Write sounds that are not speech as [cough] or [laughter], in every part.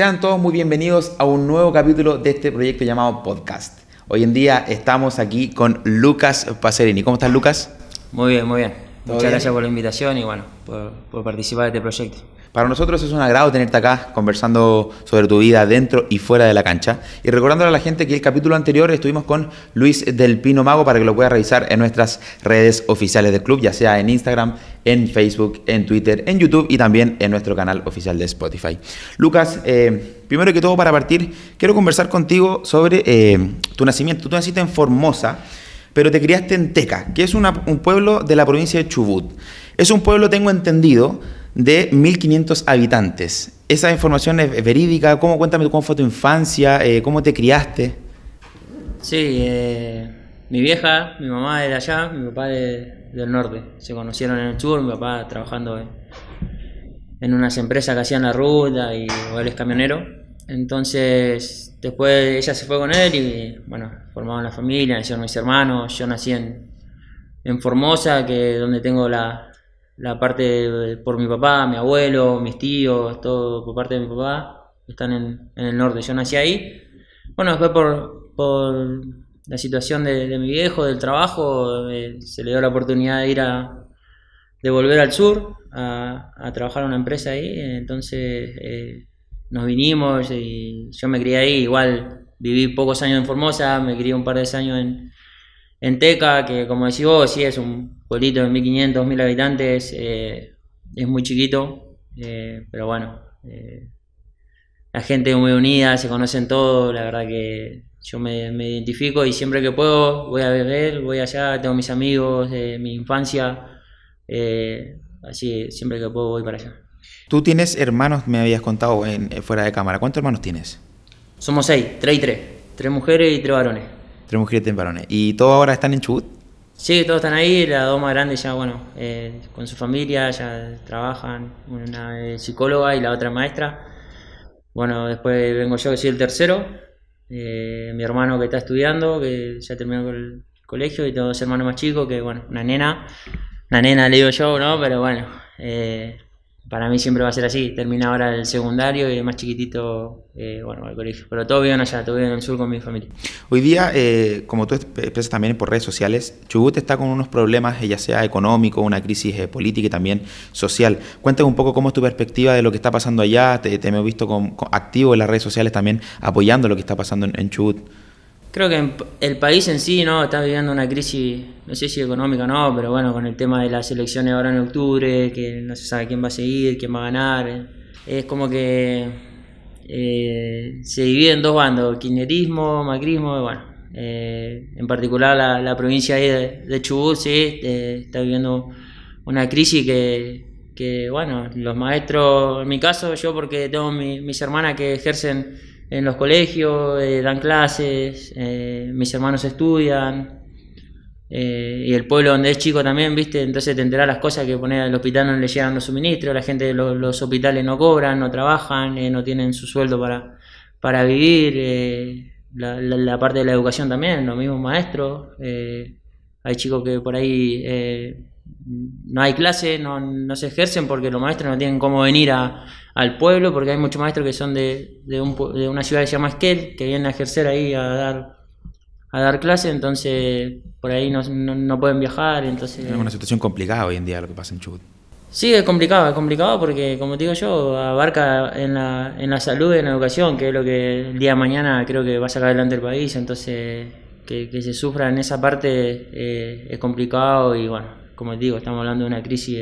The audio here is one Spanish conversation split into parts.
Sean todos muy bienvenidos a un nuevo capítulo de este proyecto llamado Podcast. Hoy en día estamos aquí con Lucas Paserini. ¿Cómo estás, Lucas? Muy bien, muy bien. Muchas gracias por la invitación y bueno, por, por participar de este proyecto. Para nosotros es un agrado tenerte acá conversando sobre tu vida dentro y fuera de la cancha. Y recordándole a la gente que el capítulo anterior estuvimos con Luis del Pino Mago para que lo pueda revisar en nuestras redes oficiales del club, ya sea en Instagram, en Facebook, en Twitter, en YouTube y también en nuestro canal oficial de Spotify. Lucas, eh, primero que todo para partir, quiero conversar contigo sobre eh, tu nacimiento. Tú naciste en Formosa, pero te criaste en Teca, que es un pueblo de la provincia de Chubut. Es un pueblo, tengo entendido, de 1.500 habitantes. ¿Esa información es verídica? ¿Cómo cuéntame cómo fue tu infancia? Eh, ¿Cómo te criaste? Sí, mi vieja, mi mamá era allá, mi papá de, del norte. Se conocieron en el sur, mi papá trabajando en unas empresas que hacían la ruta y él es camionero. Entonces, después ella se fue con él y, bueno, formaron la familia, nacieron mis hermanos. Yo nací en, Formosa, que es donde tengo la, la parte por mi papá, mi abuelo, mis tíos, todo por parte de mi papá, están en, el norte. Yo nací ahí. Bueno, después por la situación de, mi viejo, del trabajo, eh, se le dio la oportunidad de ir a, de volver al sur a, trabajar en una empresa ahí, entonces eh, nos vinimos y yo me crié ahí, igual viví pocos años en Formosa, me crié un par de años en, en Teca, que como decís vos, sí es un pueblito de 1500, 2000 habitantes, eh, es muy chiquito, pero bueno, la gente es muy unida, se conocen todos, la verdad que yo me, identifico y siempre que puedo voy a ver él, voy allá, tengo mis amigos de mi infancia, eh, así siempre que puedo voy para allá. Tú tienes hermanos, me habías contado eh, fuera de cámara, ¿cuántos hermanos tienes? Somos seis, tres y tres, tres mujeres y tres varones. Tres mujeres y tres varones. ¿Y todos ahora están en Chubut? Sí, todos están ahí, las dos más grandes ya, bueno, eh, con su familia, ya trabajan, una es psicóloga y la otra maestra. Bueno, después vengo yo que soy el tercero, eh, mi hermano que está estudiando, que ya terminó el colegio, y tengo dos hermanos más chicos, que bueno, una nena, una nena le digo yo, ¿no? Pero bueno, eh, para mí siempre va a ser así. Termina ahora el secundario y más chiquitito, eh, bueno, el colegio. Pero todo bien allá, todo bien en el sur con mi familia. Hoy día, eh, como tú expresas también por redes sociales, Chubut está con unos problemas, eh, ya sea económico, una crisis política y también social. Cuéntame un poco cómo es tu perspectiva de lo que está pasando allá. Te, te hemos visto activo en las redes sociales también apoyando lo que está pasando en Chubut. Creo que el país en sí no está viviendo una crisis, no sé si económica o no, pero bueno, con el tema de las elecciones ahora en octubre, que no se sabe quién va a seguir, quién va a ganar, es como que eh, se divide en dos bandos, kirchnerismo, macrismo, y bueno, eh, en particular la, la provincia de, de, Chubut sí, eh, está viviendo una crisis que, que, bueno, los maestros, en mi caso, yo porque tengo mis hermanas que ejercen en los colegios, eh, dan clases, eh, mis hermanos estudian, eh, y el pueblo donde es chico también, ¿viste? Entonces te enterás las cosas que poner al hospital no le llegan los suministros, la gente de los, hospitales no cobran, no trabajan, no tienen su sueldo para, para vivir, la, la, parte de la educación también, los mismos maestros, hay chicos que por ahí no hay clase, no, se ejercen porque los maestros no tienen cómo venir a, al pueblo, porque hay muchos maestros que son de, de, una ciudad que se llama Esquel, que vienen a ejercer ahí a dar a dar clase, entonces por ahí no, pueden viajar. entonces Es una situación complicada hoy en día lo que pasa en Chubut. Sí, es complicado, es complicado porque, como digo yo, abarca en la, en la salud y en la educación, que es lo que el día de mañana creo que va a sacar adelante el país, entonces que, se sufra en esa parte eh, es complicado y bueno, como digo, estamos hablando de una crisis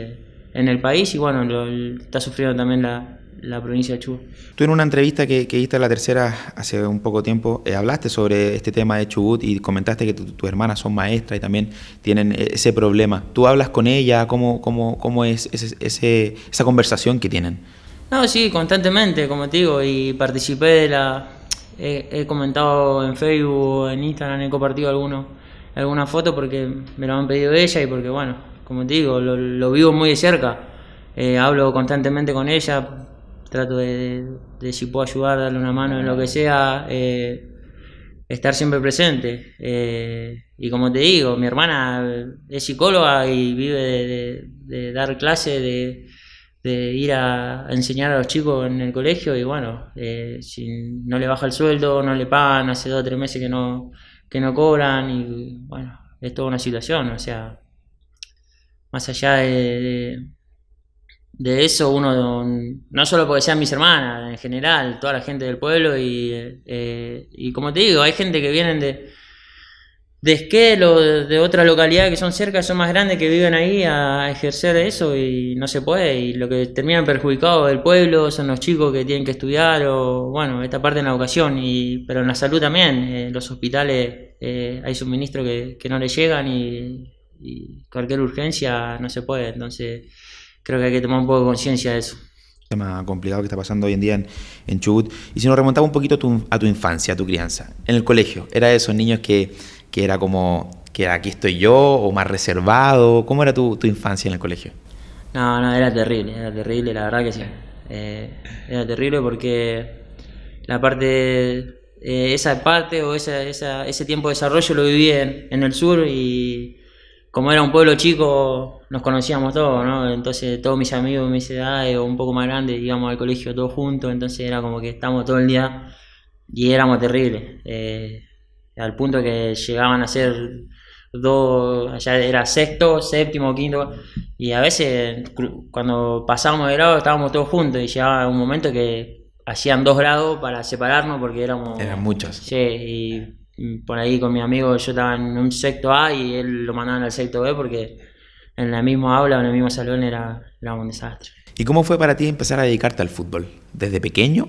en el país y bueno, lo, está sufriendo también la, provincia de Chubut. Tú en una entrevista que, que diste a la tercera hace un poco tiempo, eh, hablaste sobre este tema de Chubut y comentaste que tus tu hermanas son maestras y también tienen e, ese problema. ¿Tú hablas con ella? ¿Cómo, cómo, cómo es ese, esa conversación que tienen? No, sí, constantemente, como te digo, y participé de la... He, he comentado en Facebook, en Instagram, he compartido algunos alguna foto porque me lo han pedido ella y porque, bueno, como te digo, lo, vivo muy de cerca. Eh, hablo constantemente con ella, trato de, si puedo ayudar, darle una mano en lo que sea, eh, estar siempre presente. Eh, y como te digo, mi hermana es psicóloga y vive de, dar clases, de, ir a, a, enseñar a los chicos en el colegio y bueno, si no le baja el sueldo, no le pagan, hace dos o tres meses que no, que no cobran y bueno, es toda una situación, o sea, más allá de, de, eso, uno, no solo porque sean mis hermanas, en general, toda la gente del pueblo y, eh, eh, y como te digo, hay gente que vienen de de Esquel de otras localidades que son cerca, son más grandes que viven ahí a ejercer eso y no se puede. Y lo que terminan perjudicados del pueblo son los chicos que tienen que estudiar o, bueno, esta parte en la educación, y, pero en la salud también. en eh, los hospitales eh, hay suministros que, no le llegan y, cualquier urgencia no se puede. Entonces creo que hay que tomar un poco de conciencia de eso. Tema complicado que está pasando hoy en día en, Chubut. Y si nos remontaba un poquito a tu infancia, a tu crianza, en el colegio, ¿era de esos niños que que era como, que aquí estoy yo, o más reservado? ¿Cómo era tu, tu, infancia en el colegio? No, no, era terrible, era terrible, la verdad que sí. Eh, era terrible porque la parte, eh, esa parte o ese tiempo de desarrollo lo viví en, el sur y como era un pueblo chico, nos conocíamos todos, ¿no? Entonces todos mis amigos de mis edades o un poco más grandes íbamos al colegio todos juntos, entonces era como que estábamos todo el día y éramos terribles. Eh, al punto que llegaban a ser dos, ya era sexto, séptimo, quinto, y a veces cuando pasábamos de grado estábamos todos juntos y llegaba un momento que hacían dos grados para separarnos porque éramos... Eran muchos. Sí, y por ahí con mi amigo yo estaba en un sexto A y él lo mandaban al sexto B porque en la misma aula en el mismo salón era, era un desastre. ¿Y cómo fue para ti empezar a dedicarte al fútbol? ¿Desde pequeño?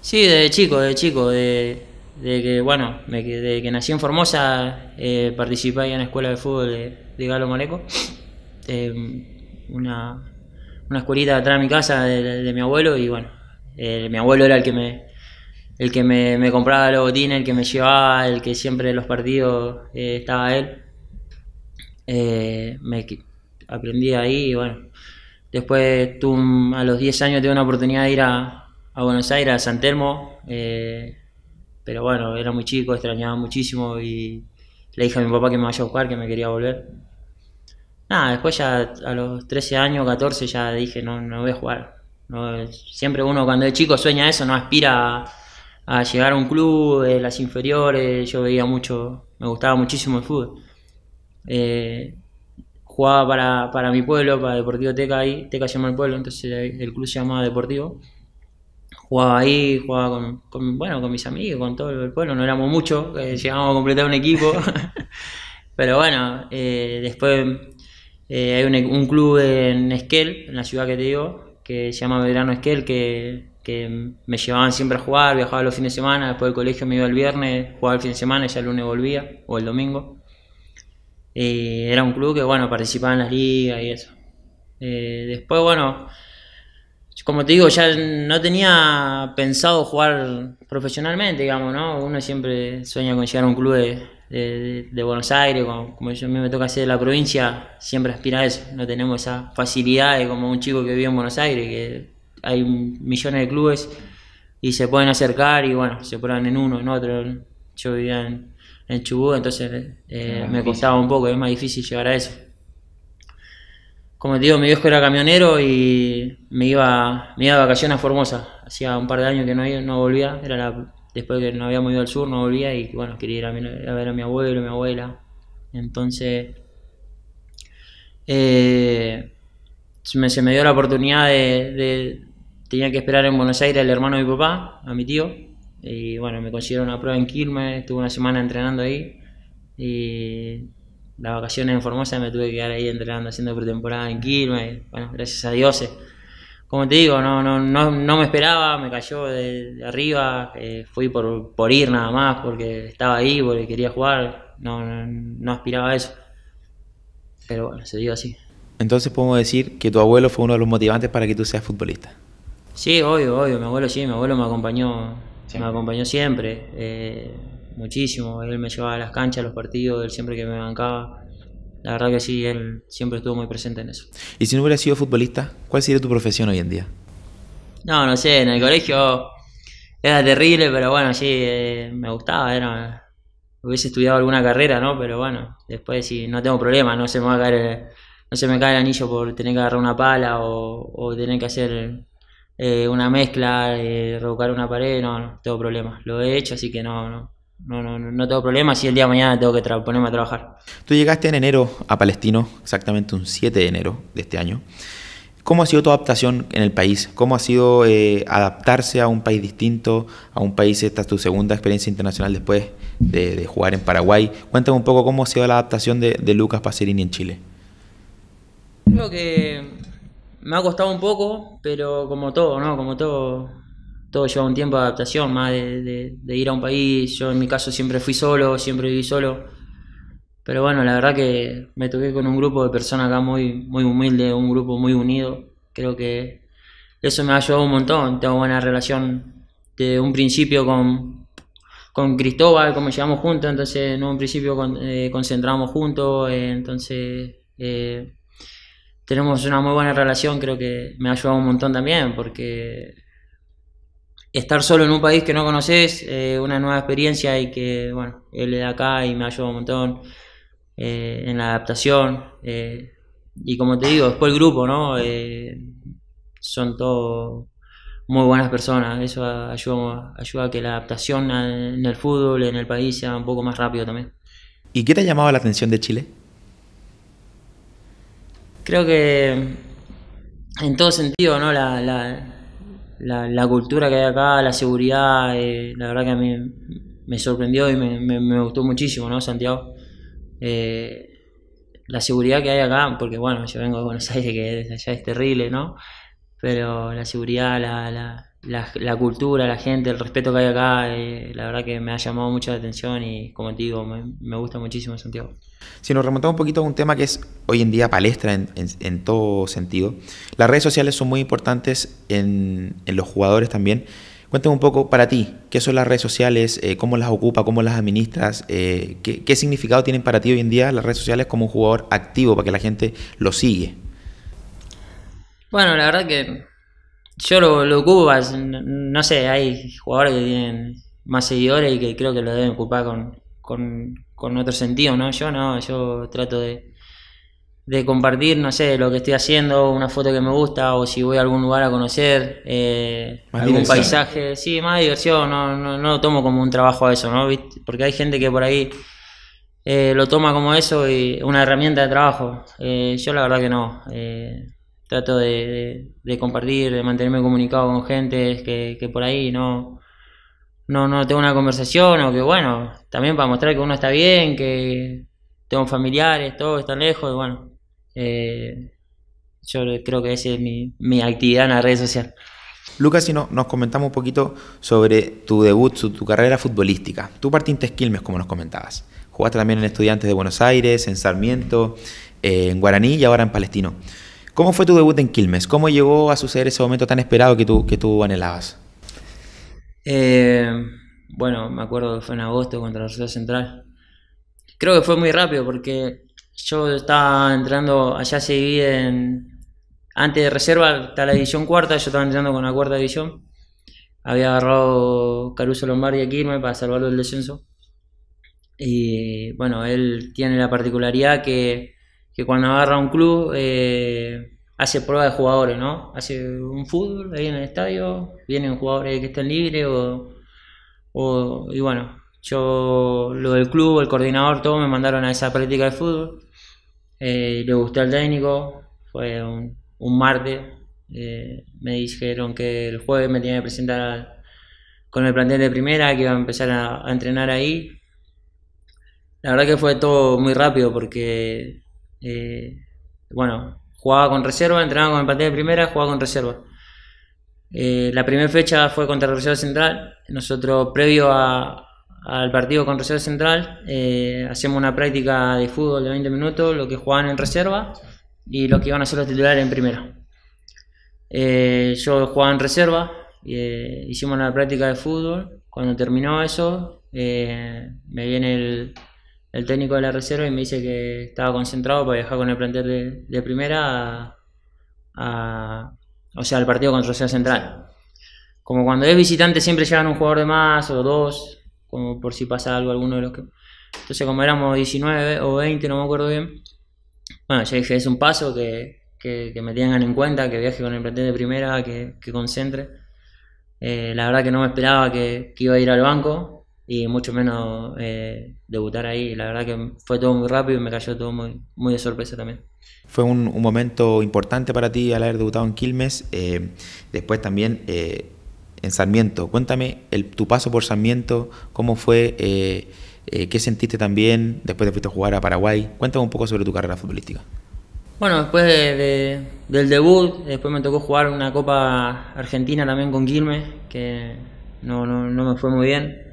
Sí, desde chico, desde chico. De, de que, bueno, me, que nací en Formosa, eh, participé en la escuela de fútbol de, Galo Moleco, em, una, una, escuelita atrás de mi casa de, mi abuelo y bueno, mi abuelo era el que me el que me, compraba los botines, el que me llevaba, el que siempre en los partidos eh, estaba él. Eh, me aprendí ahí y bueno, después a los 10 años tuve una oportunidad de ir a, Buenos Aires, a San Telmo. Pero bueno, era muy chico, extrañaba muchísimo y le dije a mi papá que me vaya a jugar, que me quería volver. Nada, después ya a los 13 años, 14, ya dije, no, no voy a jugar. siempre uno cuando es chico sueña eso, no aspira a, llegar a un club, de las inferiores, yo veía mucho, me gustaba muchísimo el fútbol. Eh, jugaba para, para, mi pueblo, para Deportivo Teca ahí, Teca se llama el pueblo, entonces el club se llamaba Deportivo jugaba ahí, jugaba con, bueno, con mis amigos, con todo el pueblo, no éramos muchos, eh, llegábamos a completar un equipo. [laughs] Pero bueno, eh, después eh, hay e, un, club en Esquel, en la ciudad que te digo, que se llama Verano Esquel, que, que, me llevaban siempre a jugar, viajaba los fines de semana, después del colegio me iba el viernes, jugaba el fin de semana y ya el lunes volvía, o el domingo. era un club que, bueno, participaba en las ligas y eso. después, bueno, como te digo, ya no tenía pensado jugar profesionalmente, digamos, ¿no? Uno siempre sueña con llegar a un club de, Buenos Aires, como, yo a mí me toca hacer de la provincia, siempre aspira a eso. No tenemos esa facilidad de como un chico que vive en Buenos Aires, que hay millones de clubes y se pueden acercar y bueno, se ponen en uno, en otro. Yo vivía en, en Chubut, entonces eh, me costaba un poco, es más difícil llegar a eso como te digo, mi viejo era camionero y me iba, me iba de vacaciones a Formosa. Hacía un par de años que no, no volvía, era la, después que no habíamos ido al sur, no volvía y bueno, quería ir a, ver a mi abuelo, a mi abuela. Entonces, eh, se me dio la oportunidad de, Tenía que esperar en Buenos Aires al hermano de mi papá, a mi tío. Y bueno, me consiguieron una prueba en Quilmes, estuve una semana entrenando ahí. Y las vacaciones en Formosa me tuve que quedar ahí entrenando, haciendo pretemporada en Quilmes. bueno, gracias a Dios. Eh. como te digo, no, no, no, me esperaba, me cayó de, arriba, eh, fui por, ir nada más, porque estaba ahí, porque quería jugar, no, no, aspiraba a eso. Pero bueno, se dio así. Entonces podemos decir que tu abuelo fue uno de los motivantes para que tú seas futbolista. Sí, obvio, obvio, mi abuelo sí, mi abuelo me acompañó, Se me acompañó siempre. Eh, muchísimo. Él me llevaba a las canchas, a los partidos, él siempre que me bancaba. La verdad que sí, él siempre estuvo muy presente en eso. ¿Y si no hubiera sido futbolista, cuál sería tu profesión hoy en día? No, no sé, en el colegio era terrible, pero bueno, sí, eh, me gustaba, era hubiese estudiado alguna carrera, ¿no? Pero bueno, después sí, no tengo problema, no se me va a caer el, no se me cae el anillo por tener que agarrar una pala o, tener que hacer eh, una mezcla, eh, revocar una pared, no, no tengo problema. Lo he hecho, así que no, no, no, no, no tengo problema si el día de mañana tengo que ponerme a trabajar. Tú llegaste en enero a Palestino, exactamente un 7 de enero de este año. ¿Cómo ha sido tu adaptación en el país? ¿Cómo ha sido eh, adaptarse a un país distinto, a un país, esta es tu segunda experiencia internacional después de, de jugar en Paraguay? Cuéntame un poco cómo ha sido la adaptación de, de Lucas Pacerini en Chile. Creo que me ha costado un poco, pero como todo, ¿no? Como todo, todo lleva un tiempo de adaptación, más de, ir a un país. Yo en mi caso siempre fui solo, siempre viví solo. Pero bueno, la verdad que me toqué con un grupo de personas acá muy, muy humilde, un grupo muy unido. Creo que eso me ha ayudado un montón. Tengo buena relación de un principio con, Cristóbal, como llegamos juntos. Entonces, en un principio eh, concentramos juntos. Eh, entonces, eh, tenemos una muy buena relación. Creo que me ha ayudado un montón también porque estar solo en un país que no conoces, eh, una nueva experiencia y que, bueno, él es de acá y me ayuda un montón eh, en la adaptación. Eh, y como te digo, después el grupo, ¿no? son todos muy buenas personas, eso ayuda, ayuda a que la adaptación en el fútbol, en el país, sea un poco más rápido también. ¿Y qué te ha llamado la atención de Chile? Creo que en todo sentido, ¿no? la, la, cultura que hay acá, la seguridad, eh, la verdad que a mí me sorprendió y me, gustó muchísimo, ¿no, Santiago? Eh, la seguridad que hay acá, porque bueno, yo vengo de Buenos [laughs] Aires, que allá es terrible, ¿no? Pero la seguridad, la, la, cultura, la gente, el respeto que hay acá, eh, la verdad que me ha llamado mucho la atención y como te digo, me, gusta muchísimo Santiago. Si nos remontamos un poquito a un tema que es hoy en día palestra en, todo sentido, las redes sociales son muy importantes en, los jugadores también. Cuéntame un poco para ti, ¿qué son las redes sociales? Eh, ¿Cómo las ocupa? ¿Cómo las administras? Eh, ¿qué, ¿Qué significado tienen para ti hoy en día las redes sociales como un jugador activo para que la gente lo sigue? Bueno, la verdad que yo lo, lo ocupo, no, sé, hay jugadores que tienen más seguidores y que creo que lo deben ocupar con, con, con otro sentido, ¿no? Yo no, yo trato de, compartir, no sé, lo que estoy haciendo, una foto que me gusta, o si voy a algún lugar a conocer, eh, algún paisaje, sí, más diversión, no, no, no, lo tomo como un trabajo a eso, ¿no? Porque hay gente que por ahí eh, lo toma como eso y una herramienta de trabajo. Eh, yo la verdad que no trato de, compartir, de mantenerme comunicado con gente que, que por ahí no, no, no tengo una conversación o que bueno, también para mostrar que uno está bien, que tengo familiares, todo están lejos y bueno, eh, yo creo que esa es mi, mi actividad en las redes sociales Lucas, si no, nos comentamos un poquito sobre tu debut, tu carrera futbolística. Tú partiste Quilmes, como nos comentabas. Jugaste también en Estudiantes de Buenos Aires, en Sarmiento, eh, en Guaraní y ahora en Palestino. ¿Cómo fue tu debut en Quilmes? ¿Cómo llegó a suceder ese momento tan esperado que tú, que tú anhelabas? Eh, bueno, me acuerdo que fue en agosto contra la Reserva Central. Creo que fue muy rápido porque yo estaba entrando, allá se en, antes de reserva está la división cuarta, yo estaba entrando con la cuarta división. Había agarrado Caruso Lombardi a Quilmes para salvarlo del descenso. Y bueno, él tiene la particularidad que que cuando agarra un club eh, hace prueba de jugadores, ¿no? Hace un fútbol ahí en el estadio, vienen jugadores que están libres o, y bueno, yo lo del club, el coordinador, todo me mandaron a esa práctica de fútbol. Eh, le gustó al técnico, fue un, martes, eh, me dijeron que el jueves me tenía que presentar con el plantel de primera, que iba a empezar a entrenar ahí. La verdad que fue todo muy rápido porque eh, bueno, jugaba con reserva, entrenaba con el de primera, jugaba con reserva. Eh, la primera fecha fue contra Reserva Central. Nosotros, previo al partido con Reserva Central, eh, hacemos una práctica de fútbol de 20 minutos, lo que jugaban en reserva y lo que iban a ser los titulares en primera. yo jugaba en reserva, hicimos una práctica de fútbol. Cuando terminó eso, me viene el, el técnico de la reserva y me dice que estaba concentrado para viajar con el plantel de, primera o sea, al partido contra Sociedad Central. Como cuando es visitante siempre llegan un jugador de más o dos, como por si pasa algo alguno de los que... Entonces como éramos 19 o 20, no me acuerdo bien, bueno, ya dije, es un paso que, me tengan en cuenta, que viaje con el plantel de primera, que, concentre. Eh, la verdad que no me esperaba que iba a ir al banco, y mucho menos eh, debutar ahí. La verdad que fue todo muy rápido y me cayó todo muy, muy de sorpresa también. Fue un, momento importante para ti al haber debutado en Quilmes, eh, después también eh, en Sarmiento. Cuéntame el, tu paso por Sarmiento, cómo fue, qué sentiste también después de fuiste a jugar a Paraguay. Cuéntame un poco sobre tu carrera futbolística. Bueno, después del debut, después me tocó jugar una Copa Argentina también con Quilmes, que no, no, no me fue muy bien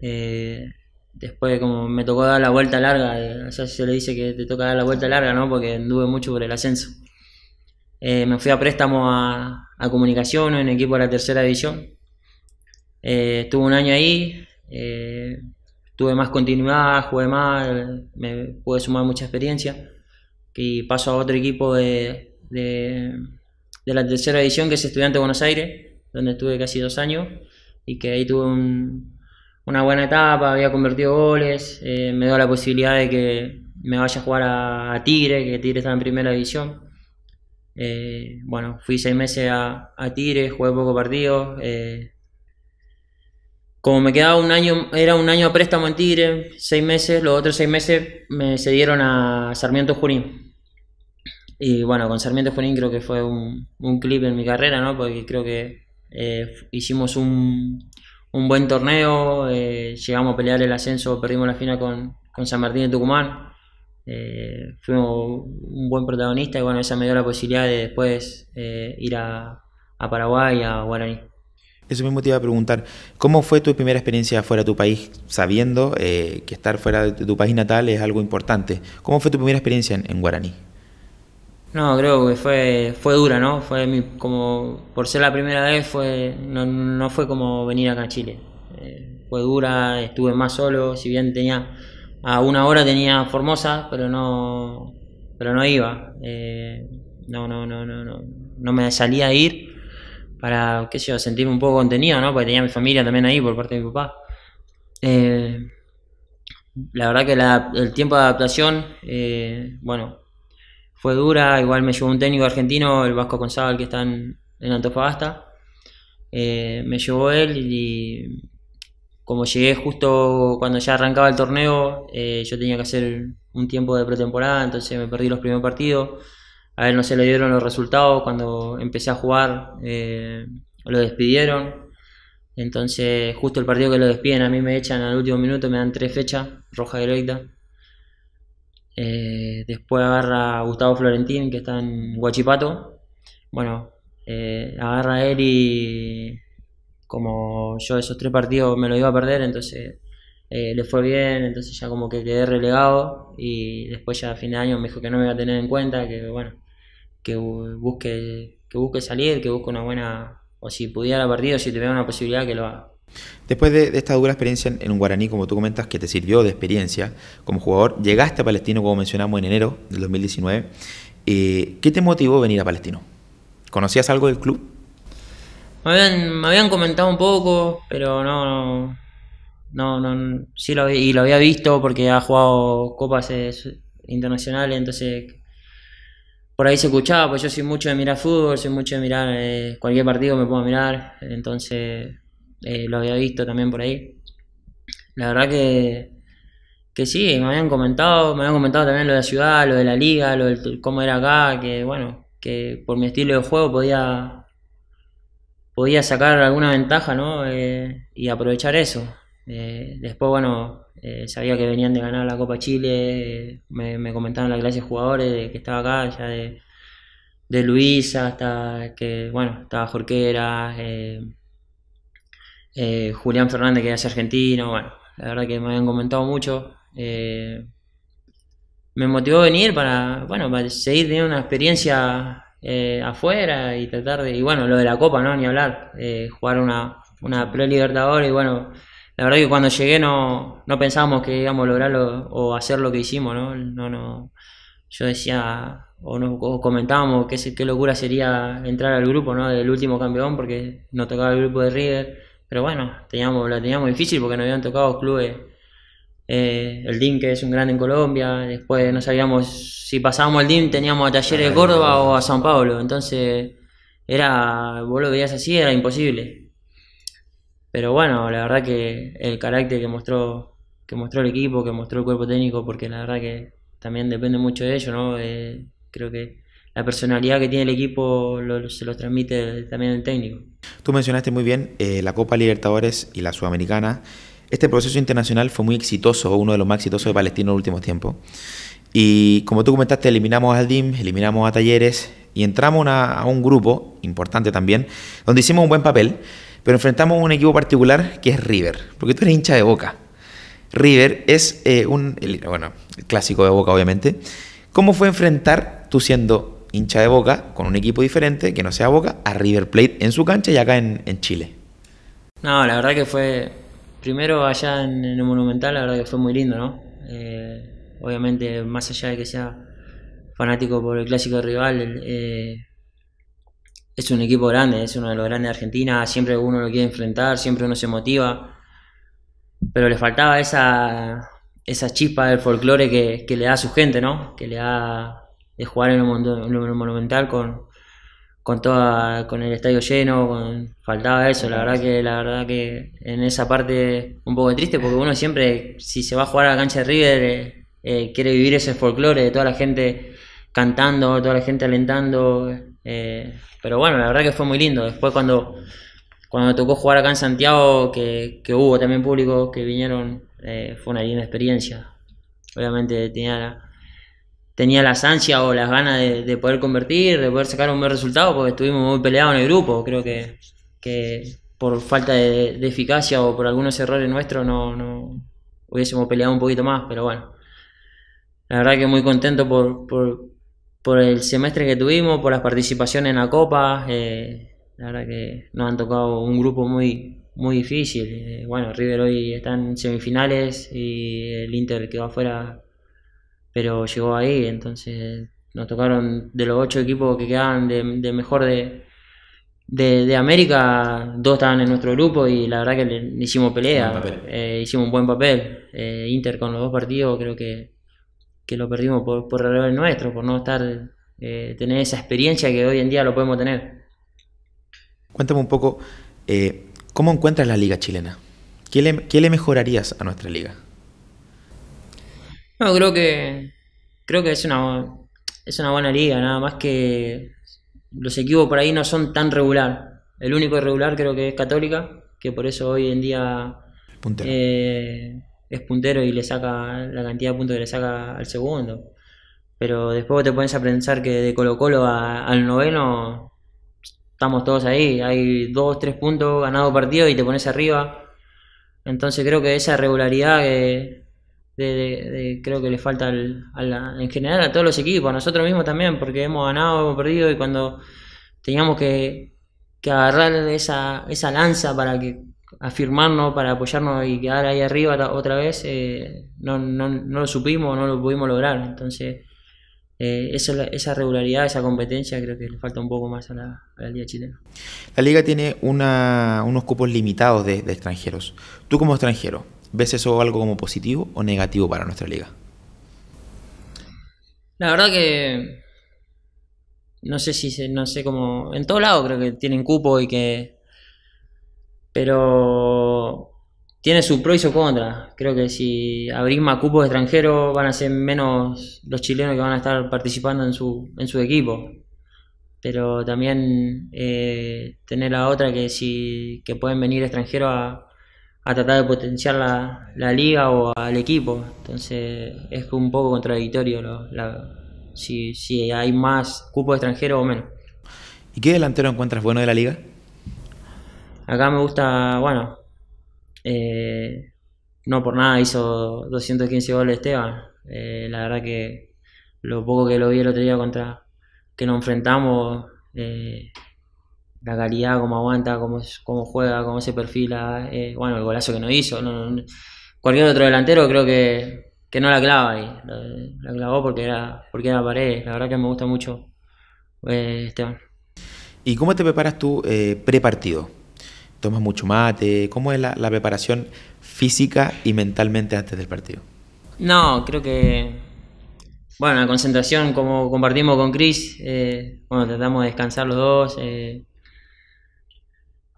eh, después como me tocó dar la vuelta larga, eh, o se le dice que te toca dar la vuelta larga, ¿no? Porque anduve mucho por el ascenso. Eh, me fui a préstamo a, a comunicación en equipo de la tercera división. estuve un año ahí, tuve más continuidad, jugué más, me pude sumar mucha experiencia. Y paso a otro equipo de, la tercera división, que es Estudiante de Buenos Aires, donde estuve casi dos años y que ahí tuve un, una buena etapa, había convertido goles, eh, me dio la posibilidad de que me vaya a jugar a, Tigre, que Tigre estaba en primera división. Eh, bueno, fui seis meses a, Tigre, jugué pocos partidos. Eh, como me quedaba un año, era un año a préstamo en Tigre, seis meses, los otros seis meses me cedieron a Sarmiento Junín. Y bueno, con Sarmiento Junín creo que fue un, clip en mi carrera, ¿no? Porque creo que hicimos un, un buen torneo, eh, llegamos a pelear el ascenso, perdimos la final con, San Martín de Tucumán, eh, fuimos un buen protagonista y bueno, esa me dio la posibilidad de después eh, ir a, Paraguay Paraguay, a Guaraní. Eso mismo te iba a preguntar, ¿cómo fue tu primera experiencia fuera de tu país, sabiendo que estar fuera de tu país natal es algo importante? ¿Cómo fue tu primera experiencia en Guaraní? No, creo que fue, fue dura, ¿no? Fue como, por ser la primera vez, fue, no, no fue como venir acá a Chile. Eh, fue dura, estuve más solo, si bien tenía, a una hora tenía Formosa, pero no, pero no iba. Eh, no, no, no, no, no, no me salía a ir para, qué sé yo, sentirme un poco contenido, ¿no? Porque tenía mi familia también ahí por parte de mi papá. Eh, la verdad que la, el tiempo de adaptación, bueno, fue dura. Igual me llevó un técnico argentino, el Vasco González, que está en, Antofagasta. Eh, me llevó él y como llegué justo cuando ya arrancaba el torneo, eh, yo tenía que hacer un tiempo de pretemporada, entonces me perdí los primeros partidos. A él no se le dieron los resultados, cuando empecé a jugar eh, lo despidieron. Entonces justo el partido que lo despiden, a mí me echan al último minuto, me dan tres fechas, roja directa. Eh, después agarra a Gustavo Florentín, que está en Guachipato. Bueno, eh, agarra a él y como yo esos tres partidos me lo iba a perder, entonces eh, le fue bien, entonces ya como que quedé relegado y después ya a fin de año me dijo que no me iba a tener en cuenta, que bueno, que busque, que busque salir, que busque una buena, o si pudiera partido, si tuviera una posibilidad que lo haga. Después de, esta dura experiencia en, un Guaraní, como tú comentas, que te sirvió de experiencia como jugador, llegaste a Palestino, como mencionamos, en enero del 2019. Eh, ¿Qué te motivó venir a Palestino? ¿Conocías algo del club? Me habían, comentado un poco, pero no, no, no, no sí lo, y lo había visto porque ha jugado copas eh, internacionales, entonces por ahí se escuchaba, pues yo soy mucho de mirar fútbol, soy mucho de mirar eh, cualquier partido me puedo mirar, entonces eh, lo había visto también por ahí. La verdad que, que sí, me habían comentado, me habían comentado también lo de la ciudad, lo de la liga, lo de cómo era acá, que bueno, que por mi estilo de juego podía, podía sacar alguna ventaja, ¿no? Eh, y aprovechar eso. Eh, después, bueno, sabía que venían de ganar la Copa Chile, me, me, comentaron la clase de jugadores que estaba acá, ya de, de Luisa hasta que, bueno, estaba Jorquera, eh, Julián Fernández, que es argentino, bueno, la verdad que me habían comentado mucho. Eh, me motivó venir para, bueno, para seguir teniendo una experiencia eh, afuera y tratar de, y bueno, lo de la Copa, ¿no? Ni hablar, jugar una, una Pro Libertadores y bueno, la verdad que cuando llegué no, no pensábamos que íbamos a lograrlo o hacer lo que hicimos, ¿no? No, no, yo decía, o nos comentábamos qué, locura sería entrar al grupo, ¿no? Del último campeón, porque no tocaba el grupo de River pero bueno, teníamos, la teníamos difícil porque nos habían tocado clubes. Eh, el DIM, que es un grande en Colombia. Después no sabíamos si pasábamos el DIM, teníamos a Talleres de ah, Córdoba o a San Pablo. Entonces, era, vos lo veías así, era imposible. Pero bueno, la verdad que el carácter que mostró, que mostró el equipo, que mostró el cuerpo técnico, porque la verdad que también depende mucho de ello, ¿no? Eh, creo que la personalidad que tiene el equipo se lo transmite también el técnico. Tú mencionaste muy bien eh, la Copa Libertadores y la Sudamericana. Este proceso internacional fue muy exitoso, uno de los más exitosos de Palestino en los últimos tiempos. Y como tú comentaste, eliminamos a DIM, eliminamos a Talleres y entramos a un grupo importante también, donde hicimos un buen papel, pero enfrentamos a un equipo particular que es River, porque tú eres hincha de Boca. River es eh, un, clásico de Boca obviamente. ¿Cómo fue enfrentar tú siendo hincha de Boca, con un equipo diferente, que no sea Boca, a River Plate en su cancha y acá en, Chile? No, la verdad que fue, primero allá en, el Monumental, la verdad que fue muy lindo, ¿no? Eh, obviamente, más allá de que sea fanático por el clásico rival, eh, es un equipo grande, es uno de los grandes de Argentina, siempre uno lo quiere enfrentar, siempre uno se motiva, pero le faltaba esa, esa chispa del folclore que, le da a su gente, ¿no? Que le da de jugar en el, Monumental con, con toda con el estadio lleno, faltaba eso, la verdad que la verdad que en esa parte un poco triste porque uno siempre si se va a jugar a la cancha de River eh, eh, quiere vivir ese folclore de toda la gente cantando, toda la gente alentando, eh, pero bueno, la verdad que fue muy lindo. Después cuando cuando tocó jugar acá en Santiago, que, que hubo también público que vinieron, fue una linda experiencia. Obviamente tenía la, tenía las ansias o las ganas de, poder convertir, de poder sacar un buen resultado, porque estuvimos muy peleados en el grupo. Creo que, que por falta de, eficacia o por algunos errores nuestros no, hubiésemos peleado un poquito más, pero bueno. La verdad que muy contento por, por, el semestre que tuvimos, por las participaciones en la Copa. Eh, la verdad que nos han tocado un grupo muy, muy difícil. Eh, bueno, River hoy está en semifinales y el Inter que va afuera pero llegó ahí, entonces nos tocaron de los ocho equipos que quedaban de, mejor de, América, dos estaban en nuestro grupo y la verdad que le, hicimos pelea, hicimos un eh, buen papel. Eh, Inter con los dos partidos creo que, lo perdimos por, por nuestro, por no estar eh, tener esa experiencia que hoy en día lo podemos tener. Cuéntame un poco, ¿cómo encuentras la liga chilena? ¿Qué ¿Qué le mejorarías a nuestra liga? No, creo que creo que es una es una buena liga, nada más que los equipos por ahí no son tan regular. El único regular creo que es Católica, que por eso hoy en día eh, es puntero y le saca la cantidad de puntos que le saca al segundo. Pero después te pones a pensar que de Colo Colo al noveno estamos todos ahí. Hay dos, tres puntos, ganado partido y te pones arriba. Entonces creo que esa regularidad que, de, creo que le falta al, en general a todos los equipos, a nosotros mismos también, porque hemos ganado, hemos perdido y cuando teníamos que, agarrar esa, esa lanza para que afirmarnos, para apoyarnos y quedar ahí arriba otra vez, eh, no, lo supimos, no lo pudimos lograr. Entonces, eh, esa, regularidad, esa competencia creo que le falta un poco más a la, Liga chilena. La Liga tiene unos cupos limitados de extranjeros. Tú como extranjero, ¿Ves eso algo como positivo o negativo para nuestra liga? La verdad que no sé si no sé cómo en todo lado creo que tienen cupo y que pero tiene su pro y su contra. Creo que si abrís más cupos extranjeros van a ser menos los chilenos que van a estar participando en su en su equipo. Pero también eh, tener la otra que si que pueden venir extranjeros a a tratar de potenciar la, liga o al equipo. Entonces es un poco contradictorio si, hay más cupos extranjero o menos. ¿Y qué delantero encuentras bueno de la liga? Acá me gusta, bueno, eh, no por nada hizo 215 goles Esteban. Eh, la verdad que lo poco que lo vi el otro día contra que nos enfrentamos, eh, la calidad, cómo aguanta, cómo, cómo juega, cómo se perfila. Eh, bueno, el golazo que no hizo. cualquier otro delantero creo que, no la clava ahí. La, clavó porque era, porque era pared. La verdad que me gusta mucho eh, Esteban. ¿Y cómo te preparas tú eh, pre-partido? ¿Tomas mucho mate? ¿Cómo es la, preparación física y mentalmente antes del partido? No, creo que bueno, la concentración, como compartimos con Chris, bueno, tratamos de descansar los dos,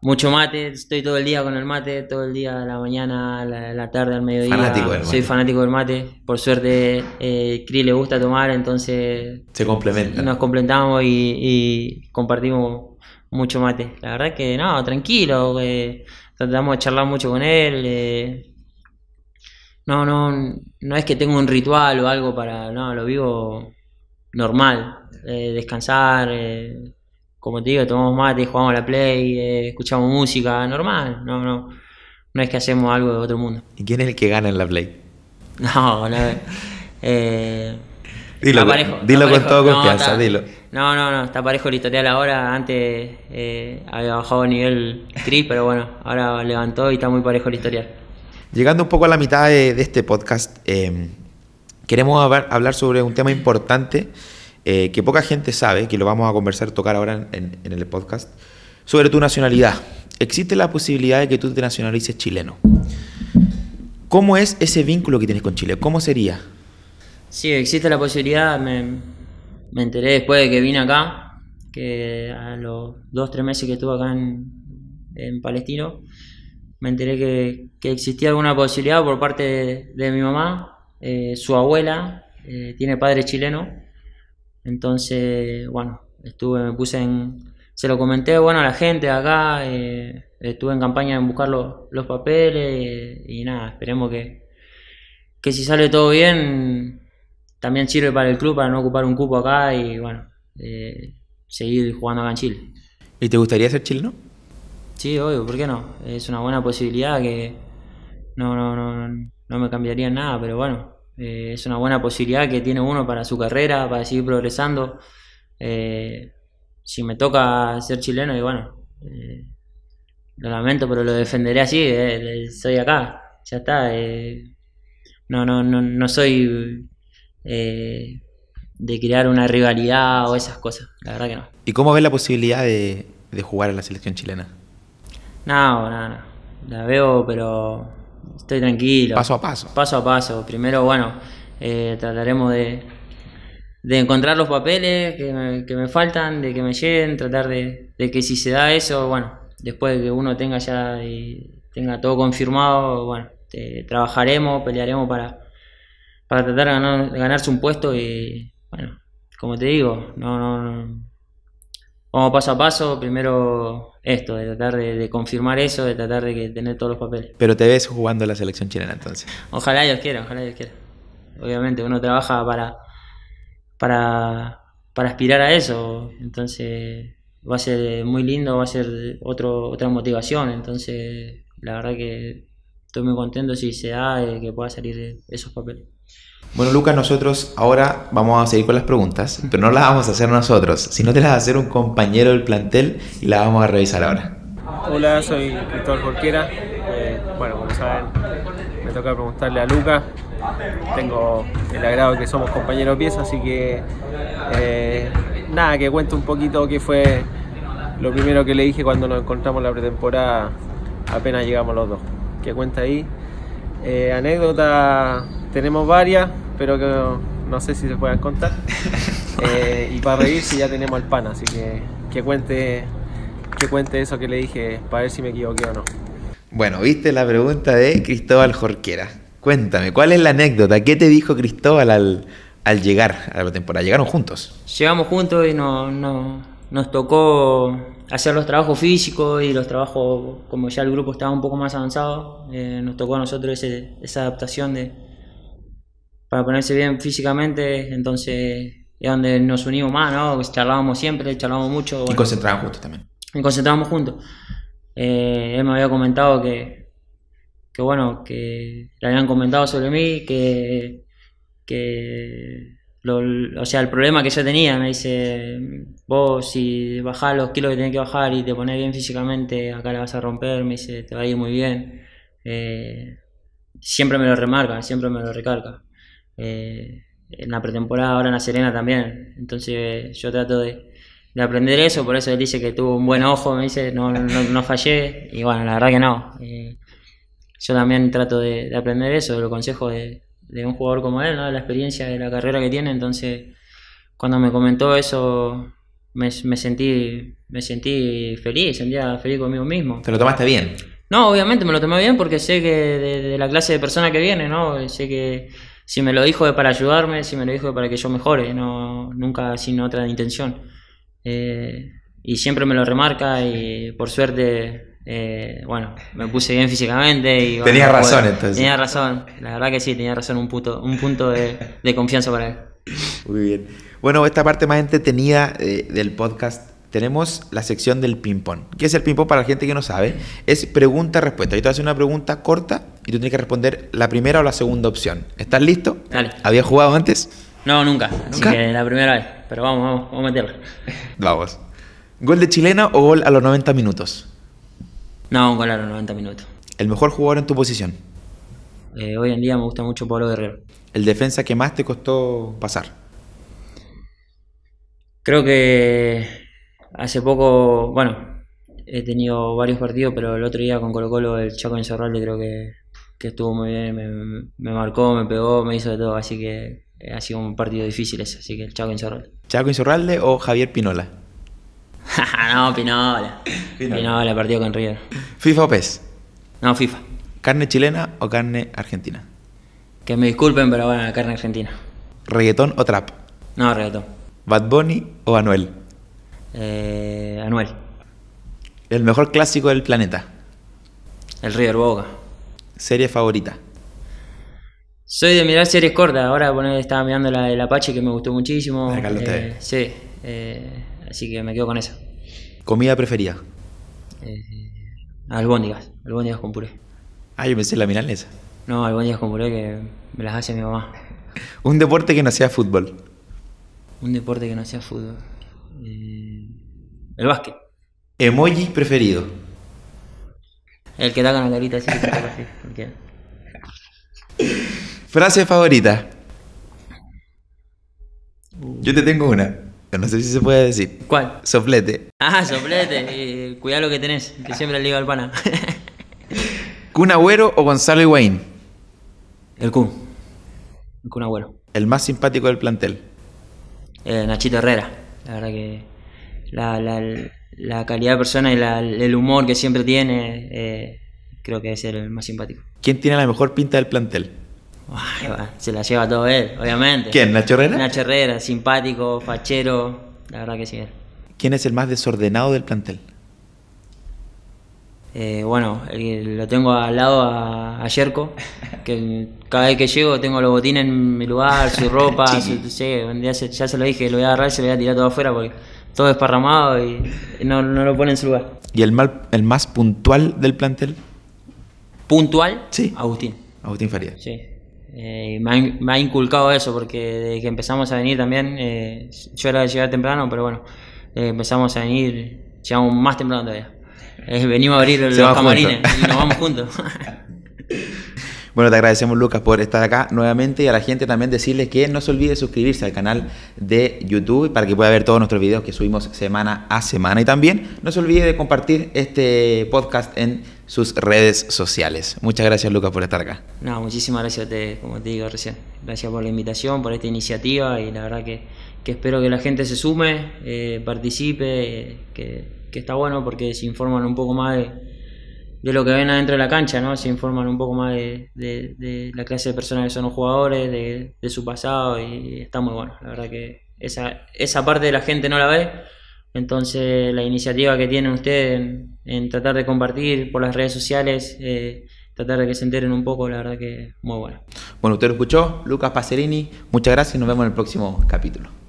mucho mate, estoy todo el día con el mate, todo el día, la mañana, la, tarde, al mediodía. Soy fanático del mate. Por suerte, eh, le gusta tomar, entonces. Se Nos complementamos y, compartimos mucho mate. La verdad que no, tranquilo, eh, tratamos de charlar mucho con él. Eh, no, no, no es que tenga un ritual o algo para. No, lo vivo normal. Eh, descansar como te digo, tomamos mate, jugamos la play, eh, escuchamos música, normal, no, no, no es que hacemos algo de otro mundo. ¿Y quién es el que gana en la play? [laughs] No, no. [laughs] Eh, dilo, con toda confianza, dilo. No, no, no, está parejo el historial ahora. Antes eh, había bajado nivel Chris, pero bueno, ahora levantó y está muy parejo el historial. Llegando un poco a la mitad de, este podcast, eh, queremos hablar, hablar sobre un tema importante eh, que poca gente sabe, que lo vamos a conversar, tocar ahora en, el podcast, sobre tu nacionalidad. Existe la posibilidad de que tú te nacionalices chileno. ¿Cómo es ese vínculo que tienes con Chile? ¿Cómo sería? Sí, existe la posibilidad, me, enteré después de que vine acá, que a los dos, tres meses que estuve acá en, en Palestino, me enteré que, existía alguna posibilidad por parte de, mi mamá. Eh, su abuela eh, tiene padre chileno entonces, bueno, estuve, me puse en. Se lo comenté, bueno, a la gente acá, eh, estuve en campaña en buscar los papeles y nada, esperemos que, que si sale todo bien, también sirve para el club, para no ocupar un cupo acá y bueno, eh, seguir jugando acá en Chile. ¿Y te gustaría ser no? Sí, obvio, ¿por qué no? Es una buena posibilidad que no, no, no, no me cambiaría nada, pero bueno, eh, es una buena posibilidad que tiene uno para su carrera, para seguir progresando. Eh, si me toca ser chileno, y bueno, eh, lo lamento, pero lo defenderé así. soy acá, ya está. no, no, no, no soy de crear una rivalidad o esas cosas, la verdad que no. ¿Y cómo ves la posibilidad de, de jugar en la selección chilena? No, no, no. La veo, pero Estoy tranquilo. Paso a paso. Paso a paso. Primero, bueno, eh, trataremos de, de encontrar los papeles que me, faltan, de que me lleguen, tratar de, de, que si se da eso, bueno, después de que uno tenga ya y eh, tenga todo confirmado, bueno, eh, trabajaremos, pelearemos para, para tratar de, ganarse un puesto y, bueno, como te digo, no, no, no vamos paso a paso, primero esto, de tratar de, confirmar eso, de tratar de tener todos los papeles. Pero te ves jugando la selección chilena entonces. Ojalá Dios quiera, ojalá Dios quiera. Obviamente uno trabaja para, para, aspirar a eso, entonces va a ser muy lindo, va a ser otro, otra motivación, entonces la verdad que estoy muy contento si se da que pueda salir esos papeles. Bueno, Lucas, nosotros ahora vamos a seguir con las preguntas, pero no las vamos a hacer nosotros, sino te las va a hacer un compañero del plantel y las vamos a revisar ahora. Hola, soy Cristóbal Porquera. Eh, bueno, como saben, me toca preguntarle a Lucas. Tengo el agrado de que somos compañeros pies, así que eh, nada, que cuente un poquito qué fue lo primero que le dije cuando nos encontramos la pretemporada, apenas llegamos los dos. Que cuenta ahí. Eh, anécdota tenemos varias, pero que no sé si se puedan contar. [laughs] Eh, y para Si ya tenemos el pan, así que que cuente, que cuente eso que le dije para ver si me equivoqué o no. Bueno, viste la pregunta de Cristóbal Jorquera. Cuéntame, ¿cuál es la anécdota? ¿Qué te dijo Cristóbal al, llegar a la temporada? ¿Llegaron juntos? Llegamos juntos y no, nos tocó hacer los trabajos físicos y los trabajos, como ya el grupo estaba un poco más avanzado, eh, nos tocó a nosotros esa adaptación de, para ponerse bien físicamente, entonces es donde nos unimos más, ¿no? Charlábamos siempre, charlábamos mucho. y concentrábamos juntos también. Y concentrábamos juntos. Eh, él me había comentado que, que, bueno, que le habían comentado sobre mí, que, que o sea, el problema que yo tenía, me dice, vos si bajás los kilos que tenés que bajar y te pones bien físicamente, acá la vas a romper, me dice, te va a ir muy bien. Eh, siempre me lo remarca, siempre me lo recarga. Eh, en la pretemporada, ahora en La Serena también. Entonces yo trato de, aprender eso, por eso él dice que tuvo un buen ojo, me dice, no, no, no fallé, y bueno, la verdad que no. Eh, yo también trato de, aprender eso, de consejo de, un jugador como él, de la experiencia, de la carrera que tiene, entonces cuando me comentó eso me, sentí me sentí feliz, sentía feliz conmigo mismo. ¿Te lo tomaste bien? No, obviamente me lo tomé bien porque sé que de, de la clase de persona que viene, ¿no? Sé que si me lo dijo es para ayudarme, si me lo dijo es para que yo mejore, no, nunca sin otra intención. Eh, y siempre me lo remarca y por suerte, eh, bueno, me puse bien físicamente. Y, tenía razón entonces. Tenía razón, la verdad que sí, tenía razón, un, puto, un punto de, confianza para él. Muy bien. Bueno, esta parte más entretenida eh, del podcast tenemos la sección del ping-pong. ¿Qué es el ping-pong para la gente que no sabe? Es pregunta-respuesta. Yo te voy a hacer una pregunta corta y tú tienes que responder la primera o la segunda opción. ¿Estás listo? Dale. ¿Habías jugado antes? No, nunca. Así que la primera vez. Pero vamos, vamos, vamos a meterla. [laughs] Vamos. ¿Gol de chilena o gol a los 90 minutos? No, un gol a los 90 minutos. ¿El mejor jugador en tu posición? Eh, hoy en día me gusta mucho Pablo Guerrero. ¿El defensa que más te costó pasar? Creo que Hace poco, bueno, he tenido varios partidos, pero el otro día con Colo Colo el Chaco Encerralde creo que, estuvo muy bien, me, marcó, me pegó, me hizo de todo, así que eh, ha sido un partido difícil ese, así que el Chaco Encerralde. ¿Chaco Encerralde o Javier Pinola? [laughs] no, Pinola. Pinola. partido con River. ¿FIFA o PES? No, FIFA. ¿Carne chilena o carne argentina? Que me disculpen, pero bueno, carne argentina. ¿Reggaetón o trap? No, reggaetón. ¿Bad Bunny o Anuel? Eh, Anuel. El mejor clásico del planeta. El River Boca. Serie favorita. Soy de mirar series cortas. Ahora bueno, estaba mirando la del Apache que me gustó muchísimo. Eh, sí. Eh, así que me quedo con esa. Comida preferida. albóndigas. Albóndigas con puré. Ah, yo pensé en la esa No, albóndigas con puré que me las hace mi mamá. Un deporte que no sea fútbol. Un deporte que no sea fútbol el básquet. Emoji preferido. El que da con la carita así. [laughs] Frase favorita. Uh. Yo te tengo una. No sé si se puede decir. ¿Cuál? Soplete. Ah, soplete. cuidado lo que tenés, que siempre le digo al pana. [laughs] ¿Kun Agüero o Gonzalo Higuaín? El Kun. El Kun Agüero. ¿El más simpático del plantel? Eh, Nachito Herrera. La verdad que la, la, calidad de persona y la, el humor que siempre tiene, eh, creo que es el más simpático. ¿Quién tiene la mejor pinta del plantel? se la lleva todo él, obviamente. ¿Quién? ¿Nacho Herrera? Nacho Herrera, simpático, fachero, la verdad que sí. ¿Quién es el más desordenado del plantel? Eh, bueno, lo tengo al lado a, ayerco que cada vez que llego tengo los botines en mi lugar, su [laughs] ropa, su, sí, ya se lo dije, lo voy a agarrar y se lo voy a tirar todo afuera porque todo desparramado y no, no lo pone en su lugar. ¿Y el, mal, el más puntual del plantel? ¿Puntual? Sí. Agustín. Agustín Faría. Sí. Eh, me, ha, inculcado eso porque desde que empezamos a venir también, eh, yo era de llegar temprano, pero bueno, desde que empezamos a venir, llegamos más temprano todavía. venimos a abrir los camarines y nos vamos juntos. [laughs] Bueno, te agradecemos Lucas por estar acá nuevamente y a la gente también decirles que no se olvide suscribirse al canal de YouTube para que pueda ver todos nuestros videos que subimos semana a semana y también no se olvide de compartir este podcast en sus redes sociales. Muchas gracias Lucas por estar acá. No, muchísimas gracias como te digo recién. Gracias por la invitación, por esta iniciativa y la verdad que, que espero que la gente se sume, eh, participe, eh, que, que está bueno porque se informan un poco más de de lo que ven adentro de la cancha, ¿no? Se informan un poco más de, la clase de personas que son los jugadores, de, su pasado y está muy bueno. La verdad que esa, esa parte de la gente no la ve, entonces la iniciativa que tiene usted en, tratar de compartir por las redes sociales, eh, tratar de que se enteren un poco, la verdad que muy buena. Bueno, usted lo escuchó, Lucas Pacerini, muchas gracias y nos vemos en el próximo capítulo.